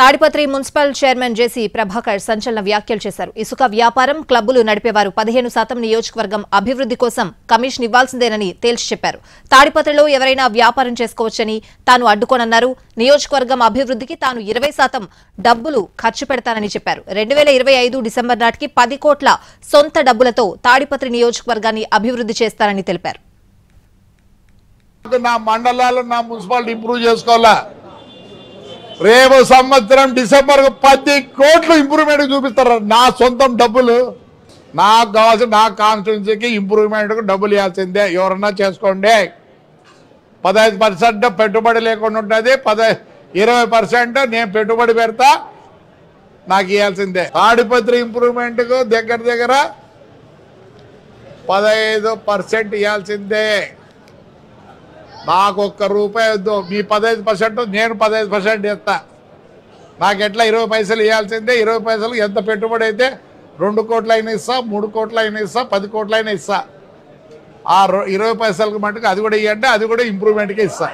Tadipatri municipal chairman JC Prabhakar సంచలన వ్యాఖ్యలు చేశారు ఇసుక వ్యాపారం క్లబ్బులు నడిపేవారు పదిహేను శాతం నియోజకవర్గం అభివృద్ధి కోసం కమిషన్ ఇవ్వాల్సిందేనని తేల్చి చెప్పారు తాడిపత్రిలో ఎవరైనా వ్యాపారం చేసుకోవచ్చని తాను అడ్డుకోనన్నారు నియోజకవర్గం అభివృద్ధికి తాను ఇరవై శాతం డబ్బులు ఖర్చు పెడతానని చెప్పారు రెండు వేల ఇరవై ఐదు డిసెంబర్ నాటికి పది కోట్ల సొంత డబ్బులతో తాడిపత్రి నియోజకవర్గాన్ని అభివృద్ధి చేస్తానని తెలిపారు రేపు సంవత్సరం డిసెంబర్ పది కోట్లు ఇంప్రూవ్మెంట్ చూపిస్తారు నా సొంతం డబ్బులు నాకు కావాల్సిన నా కాన్స్టిట్యున్సీకి ఇంప్రూవ్మెంట్కు డబ్బులు ఇవ్వాల్సిందే ఎవరన్నా చేసుకోండి పదహైదు పర్సెంట్ పెట్టుబడి లేకుండా ఉంటుంది పద ఇరవై పర్సెంట్ నేను పెట్టుబడి పెడతా నాకు ఇవ్వాల్సిందే ఆడిపత్రి ఇంప్రూవ్మెంట్కు దగ్గర దగ్గర పదహైదు పర్సెంట్ ఇవ్వాల్సిందే నాకు ఒక్క రూపాయి వద్దు మీ పదహైదు పర్సెంట్ నేను పదహైదు పర్సెంట్ ఇస్తా నాకు ఎట్లా ఇరవై పైసలు ఇవ్వాల్సిందే ఇరవై పైసలు ఎంత పెట్టుబడి అయితే రెండు అయినా ఇస్తా మూడు అయినా ఇస్తా పది కోట్లైనా ఇస్తా ఆ ఇరవై పైసలకు మటుకు అది కూడా ఇవ్వండి అది కూడా ఇంప్రూవ్మెంట్కి ఇస్తా